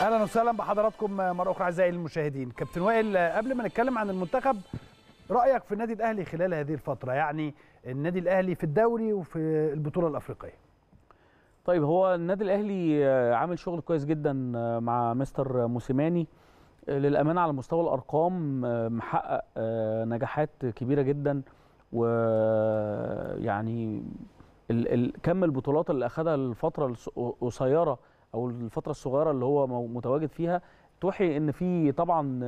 اهلا وسهلا بحضراتكم مره اخرى اعزائي المشاهدين كابتن وائل قبل ما نتكلم عن المنتخب رايك في النادي الاهلي خلال هذه الفتره يعني النادي الاهلي في الدوري وفي البطوله الافريقيه طيب هو النادي الاهلي آه، عامل شغل كويس جدا آه، مع مستر موسيماني آه، للامانه على مستوى الارقام محقق نجاحات كبيره جدا ويعني كم البطولات اللي اخذها الفتره القصيره او الفتره الصغيره اللي هو متواجد فيها توحي ان في طبعا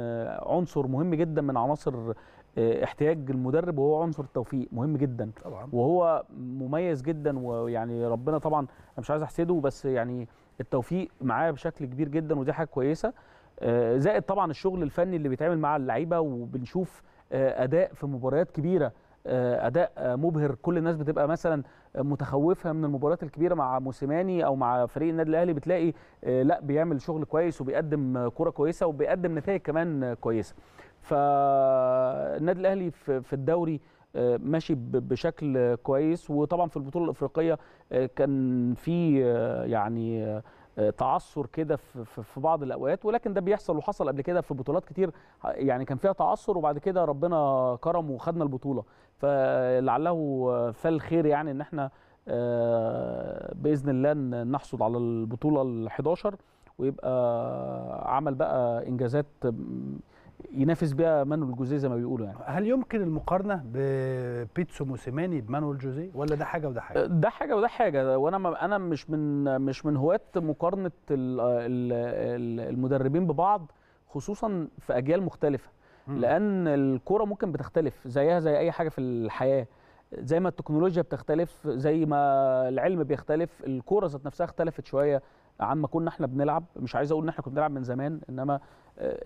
عنصر مهم جدا من عناصر آه، احتياج المدرب وهو عنصر التوفيق مهم جدا طبعا. وهو مميز جدا ويعني ربنا طبعا انا مش عايز احسده بس يعني التوفيق معاه بشكل كبير جدا ودي حاجه كويسه آه، زائد طبعا الشغل الفني اللي بيتعمل مع اللعيبه وبنشوف آه، اداء في مباريات كبيره آه، اداء مبهر كل الناس بتبقى مثلا متخوفه من المباريات الكبيره مع موسيماني او مع فريق النادي الاهلي بتلاقي آه، لا بيعمل شغل كويس وبيقدم كوره كويسه وبيقدم نتائج كمان كويسه فالنادي الاهلي في الدوري آه، ماشي بشكل كويس وطبعا في البطوله الافريقيه كان في يعني آه، تعثر كده في بعض الاوقات ولكن ده بيحصل وحصل قبل كده في بطولات كتير يعني كان فيها تعثر وبعد كده ربنا كرم وخدنا البطوله فلعله فال خير يعني ان احنا آه، باذن الله نحصل على البطوله ال 11 ويبقى عمل بقى انجازات ينافس بيها مانويل جوزيه زي ما بيقولوا يعني هل يمكن المقارنه ببيتسو موسيماني بمانويل جوزيه ولا ده حاجه وده حاجه أه، ده حاجه وده حاجه وانا انا مش من مش من هواه مقارنه المدربين ببعض خصوصا في اجيال مختلفه لان الكوره ممكن بتختلف زيها زي اي حاجه في الحياه زي ما التكنولوجيا بتختلف زي ما العلم بيختلف الكوره ذات نفسها اختلفت شويه عن ما كنا احنا بنلعب مش عايز اقول ان احنا كنا بنلعب من زمان انما آه،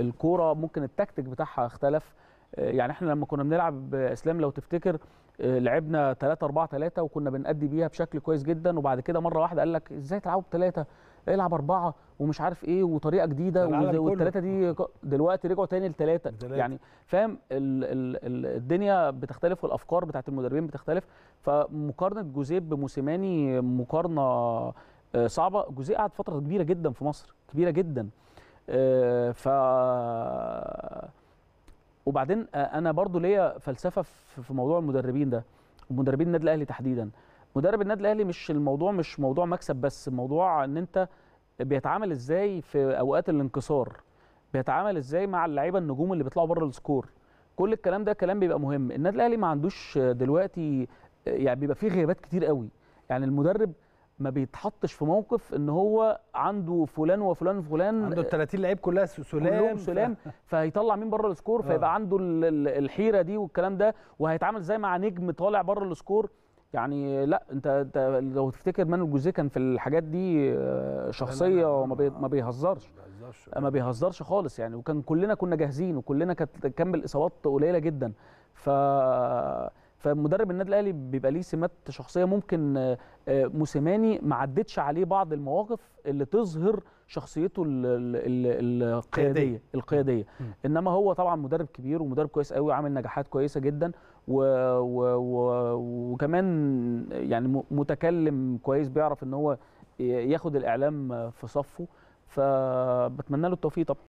الكوره ممكن التكتيك بتاعها اختلف آه، يعني احنا لما كنا بنلعب اسلام لو تفتكر آه، لعبنا 3 4 3 وكنا بنأدي بيها بشكل كويس جدا وبعد كده مره واحده قال لك ازاي تلعبوا بثلاثه العب اربعه ومش عارف ايه وطريقه جديده والثلاثه دي دلوقتي رجعوا تاني لثلاثه يعني فاهم الدنيا بتختلف والافكار بتاعت المدربين بتختلف فمقارنه جوزيب بموسيماني مقارنه آه، صعبه جوزيه قعد فتره كبيره جدا في مصر كبيره جدا آه، ف وبعدين آه، انا برضو ليا فلسفه في موضوع المدربين ده مدربين النادي الاهلي تحديدا مدرب النادي الاهلي مش الموضوع مش موضوع مكسب بس الموضوع ان انت بيتعامل ازاي في اوقات الانكسار بيتعامل ازاي مع اللعيبه النجوم اللي بيطلعوا بره السكور كل الكلام ده كلام بيبقى مهم النادي الاهلي ما عندوش دلوقتي يعني بيبقى فيه غيابات كتير قوي يعني المدرب ما بيتحطش في موقف ان هو عنده فلان وفلان وفلان عنده ال 30 لعيب كلها سلام كلهم سلام ف... فهيطلع مين بره السكور آه. فيبقى عنده الحيره دي والكلام ده وهيتعامل زي مع نجم طالع بره السكور يعني لا انت, انت لو تفتكر مانو جوزيه كان في الحاجات دي آه، شخصيه وما بي ما بيهزرش آه، ما بيهزرش خالص يعني وكان كلنا كنا جاهزين وكلنا كانت كم الاصابات قليله جدا ف فمدرب النادي الاهلي بيبقى ليه سمات شخصيه ممكن آه، آه، موسيماني ما عدتش عليه بعض المواقف اللي تظهر شخصيته الـ الـ القياديه القياديه انما هو طبعا مدرب كبير ومدرب كويس قوي وعامل نجاحات كويسه جدا و و و وكمان يعني متكلم كويس بيعرف ان هو ياخد الاعلام في صفه فبتمنى له التوفيق طبعا